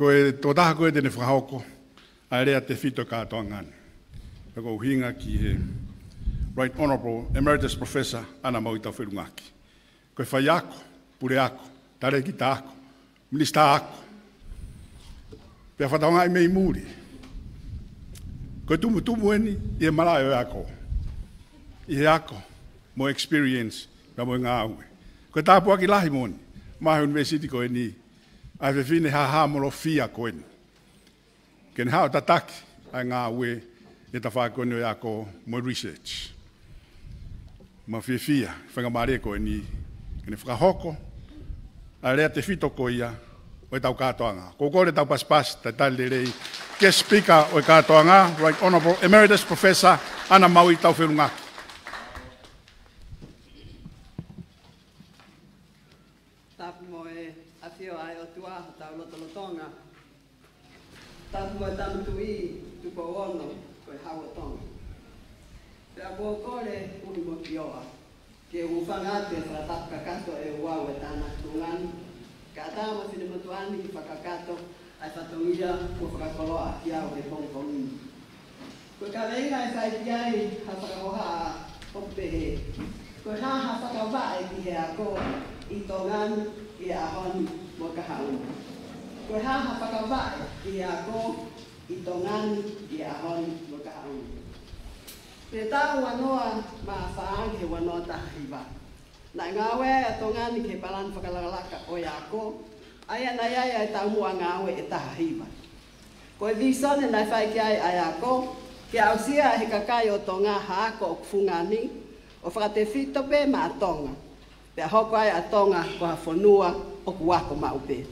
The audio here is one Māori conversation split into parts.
ko e tō taha koe tēne whakahoko, a rea te whito kātoa ngāne. Pe ko uhinga ki he Right Honourable Emeritus Professor Ana Mauita Whirungaki. Koe e whai ako, pure ako, tare ki tā ako, minister ako. Pea whatawanga i mei mūri. Ko e tumu tumu eni, i e marae o ako. I he ako, mo experience, pia mo e ngā aue. Ko e tāpua ki lahi mōni, Mahe University ko ni, ai fe fine ha ha molo fia coin ken ha ta tak ai nga we e ta fa ko ya ko mo research ma fi fia fa nga mare ko ni ken fra hoko ai le te fito ko ia o e ta ka to nga ko ko le ta pas pas le rei ke speaker o e ka to nga right honorable emeritus professor ana mau i Tāpu mo e awhio ai o tua tau lotolotonga. tonga. mo e tanu tui tupo ono koe hawa tonga. Pe a mua kore uni mo kioa Ke u whangate whara tapu kakato e uau e tāna tungani. Ka tāma whine matuani ki whakakato ai whatongia kua whakakoloa ki au e pongi pongi. Koe ka venga e ai ha whakahoha a koe hāha whakawae ki hea ko i tō ngan i a hon mō ka hau. Koe hāha whakawae ki hea ko i tō ngan i a hon mō ka hau. Te tāu anoa mā whaange wanoa tahiwa. Nā ngā wē a tō ngan ke palan whakalakalaka o i a ko, ai a nai ai ai tā mua ngā wē e tahiwa. Koe dīsone nai whaike ai ai a ko, ke ausia he kakai o tō ngā hāko o kufunga ni, o whakate whito pē ma atonga. Pea hoko ai atonga ko ha whanua o ku wako ma upe.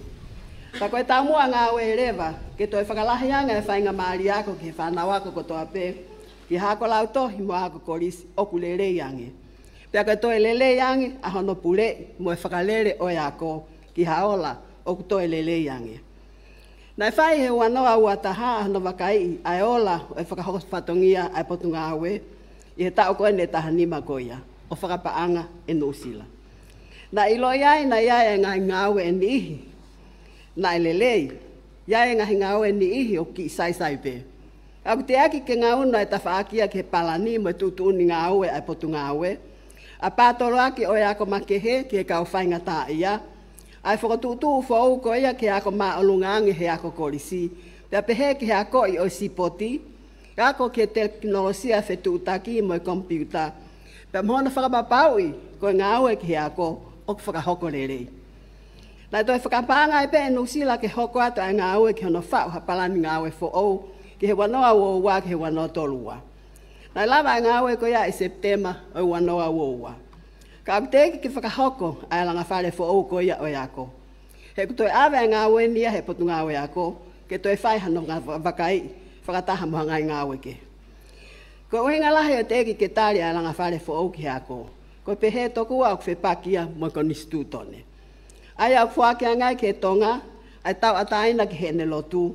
Ta koe tā mua ngā oe rewa, ke toi whakalahi anga e whainga maari ako ki whanau ako ko toa pē. Ki hako lau tohi mua ako korisi o ku lelei ange. Pea koe toi lelei ange a hono pule mua e whakalere oe ako ki haola o ku toi lelei ange. Nai he wanoa ua no vakai ai ola e whakahokatongia ai whai he wanoa ua taha no vakai ai ola e whakahokatongia ai potunga awe i he tau koe ne taha nima koe ia, o whakapaanga e nōsila. Na ilo ia e na ia e ngā ngāu e ni ihi, na e lelei, ia e ngā ngāu e ni ihi o ki sai sai pē. Aku te aki ke ngā unu e ta whaakia ke palani mo e tutu uni ngā ue e potu ngā ue. A pātoro aki oi e ako ma ke he ke kau whainga tā ia. Ai whakatutu u whau ko ia ke ako ma alunga he ako korisi. Pea pehe ke he ako i o sipoti, poti, Ka ko ke teknolosia fe tu taki mo computer. Pe mo na fara papaui ko nga o ke ha ko o ok fara hoko lele. Na to fara pa e pe no sila ke hoko ata nga o ke no fa ha pala ni nga o fo o ke he wano a wo wa ke he wano to lua. Na lava nga o ko ia ya septema o wano a wo wa. Ka te ke fara hoko ala nga fare fo o ko ia o ya ko. He ku to ave nga o ni ya he potunga o ya ko ke to e fai hanonga vakai whakataha mo hangai ngā weke. Ko ue ngā lahe o teki ke tāria ala ngā whare fo auki hea ko. Ko pe he toku au kwe pakia mo ko nisi tū tone. Ai au fuake a ngai ke tonga, ai tau a taina ki hene lotu.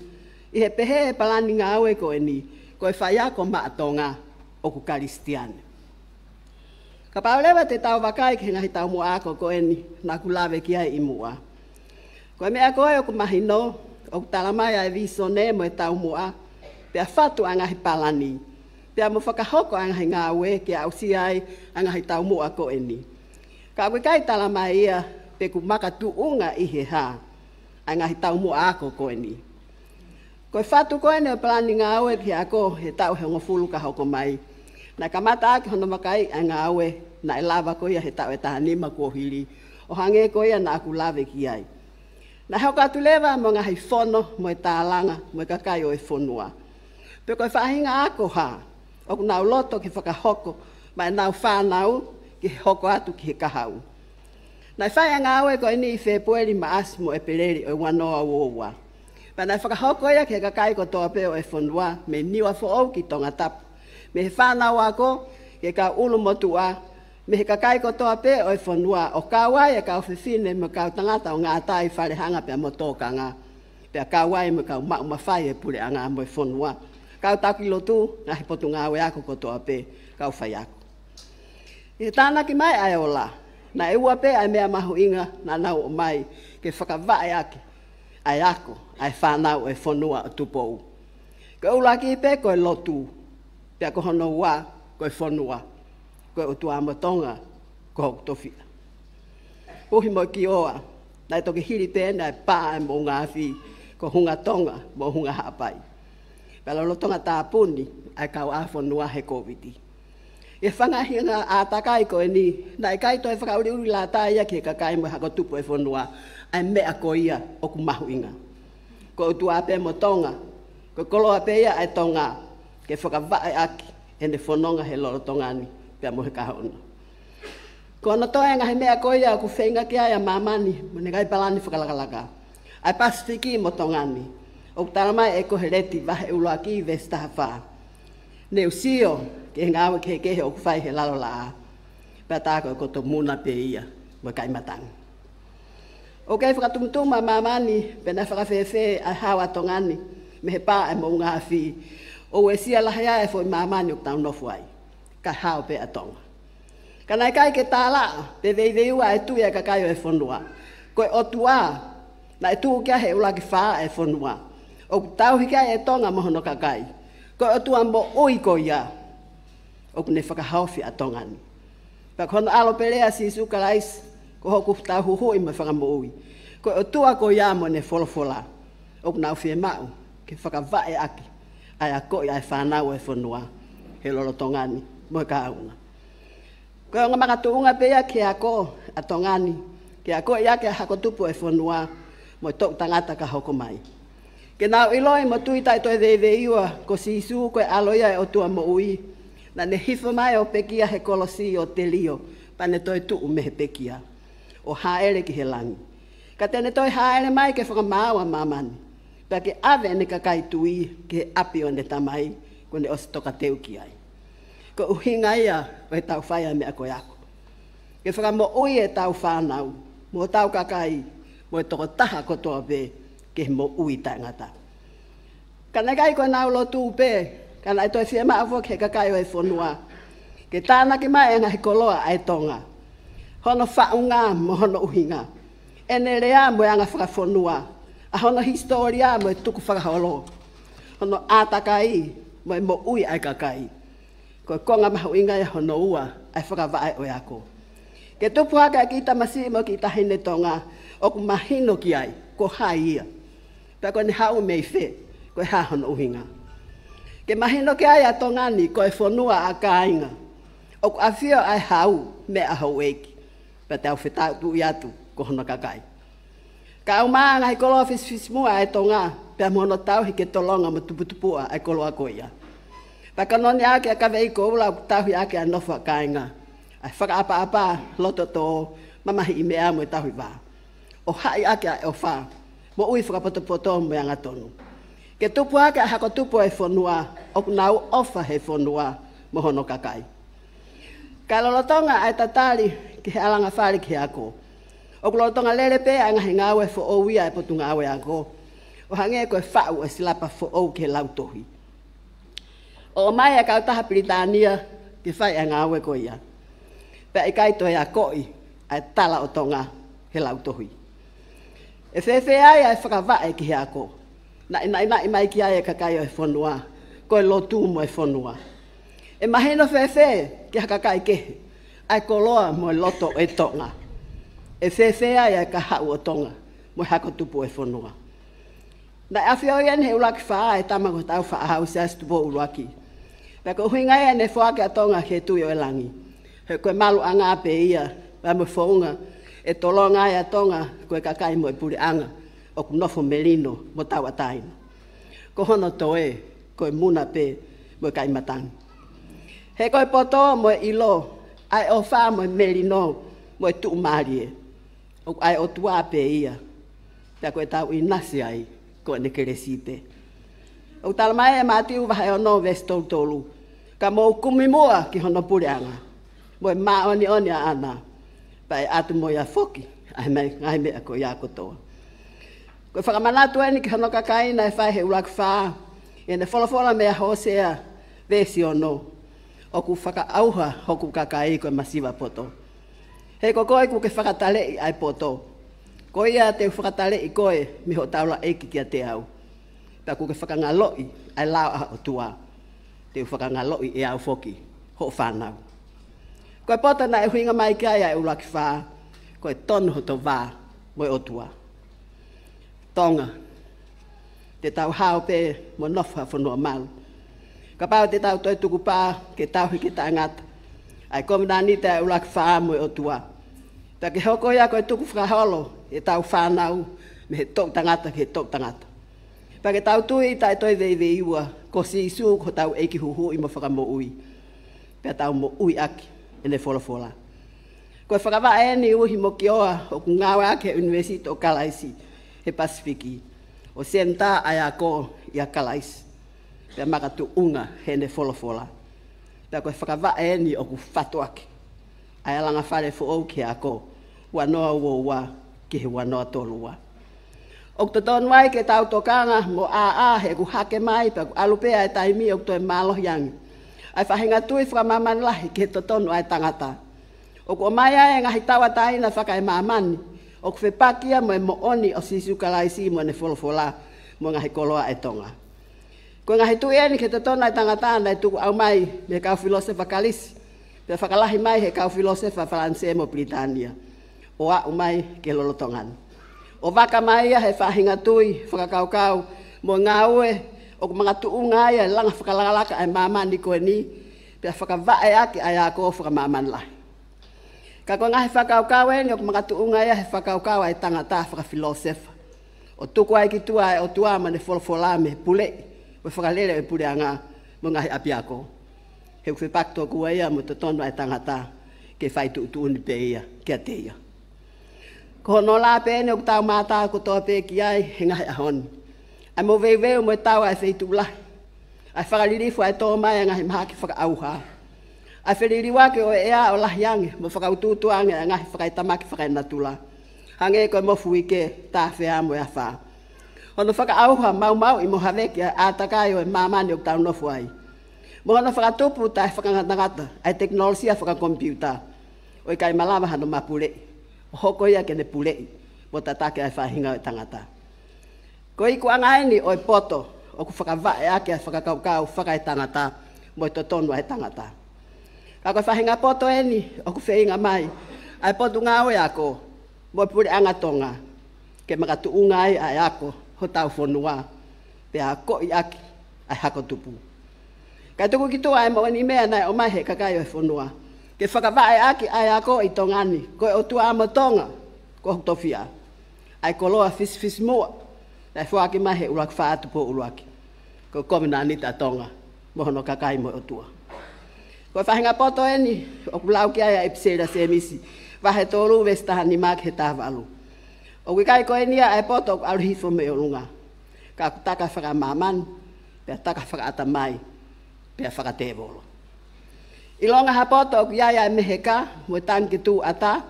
I he pehe e palani ngā aue ko e ni, ko e whaia ko maa tonga o ku karistiane. Ka paulewa te tau wakai ki ngahi tau mua ako ko e ni, nā ku lawe ki ai imua. Ko e mea koe o ku mahino, o ku talamai ai e viso ne mo e tau mua ako pe afatu anga he palani. Pe amo whakahoko anga he ngā ue ke au siai anga he tau mua ko eni. Ka koe kai tala mai ia pe ku maka tu unga i he hā anga he tau mua ako ko eni. Koe whatu ko eni o palani ngā ue ki a ko he tau he ngofulu ka hoko mai. Na ka mata ake hono makai a ngā ue na e lava ko ia he tau e taha nima kua hiri. O hange ko ia na aku lave ki ai. Na heo katu lewa mo ngahi fono mo e tālanga mo e kakai o e fonua. Pe koe whahinga ako ha, o ku nau loto ki whakahoko, mai nau whanau ki hoko atu ki he kahau. Nai whai anga aue koe ni i whepoeri ma asmo e pereri o wanoa uowa. Pa nai whakahoko ia ki kakai ko toa peo e fondua, me niwa fo au ki tonga tapu. Me he whanau ako, ki ka ulu motua, me he kakai ko toa pe e o e fonua o kawa e ka ofisine me ka tangata o ngata tai whare hanga pe a motoka ngā. Pe a kawa e me ka mau mawhai e pule a ngā mo e fonua kau taki lotu, nga he potu ngāwe aku koto ape, kau fai aku. E tāna ki mai ai ola, na e ua pe ai mea maho inga na nau o mai, ke whakavae aki, ai aku, ai whānau e whonua o tupou. Ko e ula ki pe koe lotu, pia ko hono ua koe whonua, koe utu amatonga, ko hau tofia. Uhi mo ki oa, na e toki hiri tēnei pā e mō ngāwhi, ko hunga tonga mō hunga hapai. Pela lo tonga ta puni ai kau afo nua he covid. E fanga hi nga atakai ko ni na kai to e fra uri uri la ta ia ki kakai mo hako tupo e fonua ai me akoia o ku mahu inga. Ko utu ape mo tonga ko kolo ape ia ai tonga ke fuka va aki e ne fononga he lo tonga ni pe mo ka ona. Ko no to enga he me akoia ku fenga ki ai mamani mo ne kai palani fuka la Ai pasifiki mo tonga ni. Ok tala e ko heleti ba e ulo aki ve stafa ne usio ke nga o ke ke ok fai he lalo la pa ta e ko ko to muna pe ia wa kai matang o kai fra tum tum ma ma ni pe na fra fe fe a hawa tongani me pa e mo nga fi o e sia la ya e fo ma ma ni o ta no fuai ka hao pe atonga Kanai kai ke tāla, te vei vei ua e tui e kakai o e fonua. Koe o tua, na e tuu kia he ula ki whaa e fonua o tau hika e tonga moho no kakai. Ko o tua mbo oiko ia, o kune whakahaofi a tonga ni. Pa kona alo perea si suka lais, ko hoku tau huho ima whakambo ui. Ko o tua ko ia mo ne folofola, o kuna au fie mau, ke whakavae aki, ai a koi ai whanau e whanua, he lolo tonga ni, mo e kaaunga. Ko e o ngamaka tuunga pea ke a ko a tonga ni, ke a koi ia ke a hakotupo e whanua, mo e tok tangata ka hoko mai. Ke i ilo mo matui tai toi dewe iua, ko si isu koe aloia e o tua mo ui. Na ne hifo mai o pekia he kolosi o te lio, pa ne toi tuu me he pekia. O haere ki he langi. Ka tene toi haere mai ke whakamaua mamani. Pea ke ave ne kakai tui ke api o ne tamai, ko ne osi toka teu ki ai. Ko uhinga ia o he tau whaia mea koe ako. Ke whakamo ui e tau whanau, mo tau kakai, mo e toko taha kotoa pēi ke mo ui ta ngata. Kana kai ko na ulo tu pe, kana ai toi sema avo ke ka kai oi fonua. Ke tana ki mai ngai a ai tonga. Hono fa unga mo hono uhinga. Ene rea mo e anga fra fonua. A hono historia mo e tuku fra holo. Hono atakai mo e mo ui ai ka kai. Ko konga mahu inga e hono ua ai fra vae oi ako. Ke tupu haka kita masimo kita hine tonga. Oku mahino ki ai, ko hai ia pe ko ni hau mei fe ko ha han uhinga ke mahi no ke aya to ngani ko e fonua a kainga o ku afia ai hau me a hau eki pe tau fita tu ya ko hono kakai ka uma na ko lo fis fis mo e tonga, to nga pe mo no tau ke to longa mo tu putu e a ai ko lo ka no ni ake ka vei ko la tau ya ke no fa kainga ai fa apa apa loto to mamahi i mea mo e tau ba. o hai ake o faa mo ui fuka poto poto mo yanga tonu. Ke tupu ake a hako tupu e fonua, ok nau ofa he fonua mo hono kakai. Ka lolotonga ai tatari ki he alanga whari ki ako. Ok lolotonga lere pe a ngahi fo ou ia e potu ngā ue ako. O hange e koe whau e silapa fo ou ke lautohi. O mai e kautaha Britania ki whai a ngā ue ia. Pea i kaito e a koi, ai tala o tonga he lautohi. tohi. E fe ai ai fra va e ki ako. Na ina na i mai ki ai ka kai e fonua. E ko e lo tu mo e fonua. E ma hena fe fe ki ha kai ke. Ai ko lo mo e lo to e tonga. E fe fe ai ka ha o tonga. Mo ha ko tu e fonua. Na a fe ai ne ulak fa e tama ko tau fa ha usia stu bo ulaki. Ba ko huinga ai ne fo ka tonga ke tu yo elangi. He ko malu anga pe ia. Ba fonga. Ba mo fonga e tolonga e atonga koe kakai mo e pure anga o kunofo melino mo tawa taino. Ko hono toe koe muna pe mo kai matang. He koe poto mo e ilo ai o wha mo e melino mo e tuu marie o ai o tua pe ia pia koe tau i nasi ai koe ne keresite. O talamae e mati uwa hai ono vestou ka mo kumi moa ki hono puri anga mo e maa oni oni a anaa pai atu mo foki ai mai ai me ko ia ko to ko fa mana tu ani ka no ka kai na fa he ulak fa e ne fola fola me ho se a vesi o no o ku fa ka auha ho ku ka kai ko masiva poto he ko ko ku ke fa ka tale ai poto ko ia te fa ka tale i ko e mi ho taula e ki te au ta ku ke fa ka ngalo ai la o tua te fa ka ngalo i e au foki ho fa na Koe pota na e huinga mai ki aia e ula ki whaa. Koe tonu ho to vā, moe otua. Tonga. Te tau hao pē, mo nofa whanua mau. Ka pāo te tau toi tuku pā, ke tau hi ke tangata. Ai komina ni te e ula ki whaa, moe otua. Ta ke hoko ia e tuku whakaholo, e tau whanau, me he tok tangata, he tok tangata. Pa ke tau tui, tai e toi vei vei iwa, ko si isu, ko tau eiki huhu i mo whakamo ui. Pea tau mo ui aki e le folafola koe whakavae ni uhi mo ki oa o ku ngāwa ake Universita o Kalaisi he Pasifiki o senta ai a ko i a Kalaisi pe maka tu unga he ne folafola pe koe whakavae ni o ku fatu ake ai alanga whare fo au ke a ko wanoa uo ua ki he wanoa tolu ua Ok te tonu ke tau tokanga mo a a he ku hake mai pe ku alupea e taimi ok to e malo ai whahinga tui whuka maman lahi ke to tonu ai tangata. O ko mai ae ngahi tawa taina whaka e mamani, o ko whepakia mo e mo oni o sisu kalaisi mo ne wholofola mo ngahi koloa e tonga. Ko ngahi tui eni ke to tonu ai tangata ana e tuku au mai me kau filosofa kalisi, pe whakalahi mai he kau filosofa Franse mo Britannia, o a umai ke lolotongan. O waka mai ae he whahinga tui whakakaukau mo ngā ue o ko mga tuu nga ia langa whakalakalaka ai mama ni koe ni, pe a whakavae ake ai a koe whaka mama nila. Ka koe ngahe whakaukau e, ni o ko mga tuu nga ia he ai tangata whaka filosofa. O tuku ai ki tua ai o tua ma ne pule, o whakalele me pule anga ngā mo ngahe api a koe. He uwe pakto kua ia mo te tonu ai tangata ke whai tuu tuu ni ia, ke a ia. Ko hono la pēne o ku tau mātā ko tō ai, he ngahe a A mo ve ve mo tau a fe tu la. A fa ri ri fa e to mai nga ma ki fa au ha. A fe ri ri wa ke o e a o la yang mo fa ututu tu a nga fa ta ma ki fa na la. Hange e ko mo fu ke ta fe a mo a fa. Ono fa au ha mau mau i mo ha ve ke a ta ka yo ma ma ni o e ta no ai. Mo ona fa tu ta fa nga na gata. A technology a fa ka computer. O kai malama ha no ma pule. Hoko ya ke ne pule. Mo ta ta ke fa hinga tangata. Ko i kua ngai ni oi e poto, o ku whakavae ake a whakakaukau whakai tangata, mo i e to tonu ai tangata. Ka koi whahinga poto e ni, o ku whainga mai, ai poto ngā oi ako, mo i e puri angatonga, ke maka tu ungai ai ako, ho tau whonua, pe a koi aki, ai hako tupu. Ka tuku ki tua e mo ni mea nai o he kakai oi whonua, ke whakavae aki ai ako i tongani, koi o tua amatonga, ko hukto fia, ai koloa fisifis moa, fis Na e whuake mai he uruak whaatu po uruake. Ko komina ni ta tonga. Moho kakai mo otua. Ko e whahinga poto eni. O kulau ki aia epsera se emisi. Vahe tōru vestaha ni māk he tāwalu. O kui ko eni a e poto ku aruhifo me o runga. Ka ku taka whaka māman. Pea taka whaka ata mai. Pea whaka tēvolo. I longa ha poto ku iaia e meheka. Mo e tanki tū ata.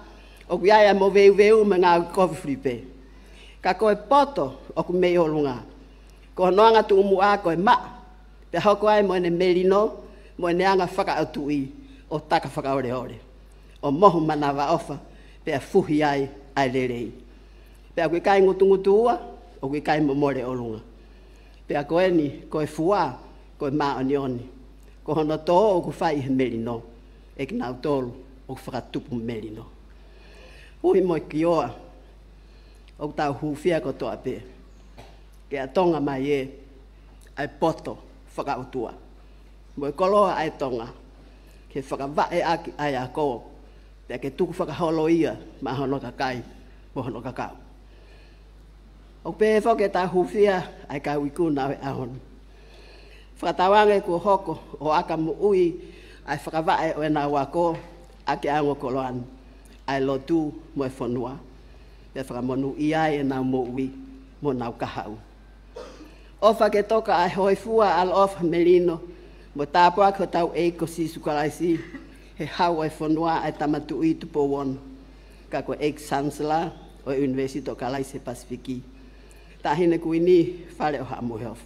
O ku mo veu veu me ngā kofi flipe ka koe poto o ku mei holunga. Ko noanga tu umu a koe ma, pe hoko ai moene merino, moene anga whaka atu i, o taka whaka ore ore. O mohu manawa ofa, pe a fuhi ai, ai lerei. Pe a kui kai ngutu ngutu ua, o kui kai mamore olunga. Pe a koe ni, koe fua, koe ma oni oni. Ko hono to o ku fai he merino, e kina nau o ku whakatupu merino. Ui moi kioa, o ta hu fia ko to ape ke atonga mai e ai poto faka utua mo e kolo ai tonga ke faka va e aki ai ako te ke tuku faka holo ia ma hono ka kai mo hono ka ka o pe fo ke ta hu fia ai ka wiku na e ai hon fatawange ko hoko o aka mu ui ai faka va e o e na wako ake ango koloan ai lotu mo e fonua pe whakamonu i ae nā mōwi mō nā kahau. O whake toka hoi fua al of melino, mō tāpua ko tau eiko si sukaraisi, he hau ai whanua ai tamatu i tupo won, ka ko ex chancellor o Universito Kalaise Pasifiki. Tahine kui ni whare o hamu heof.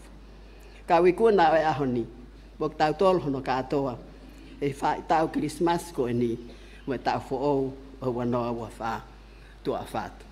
Ka wikua nā ai e ahoni, mō tau tolu hono katoa, e whai tau Christmas ko e ni, mō tau fo'ou o wanoa wa whā, tua whātu.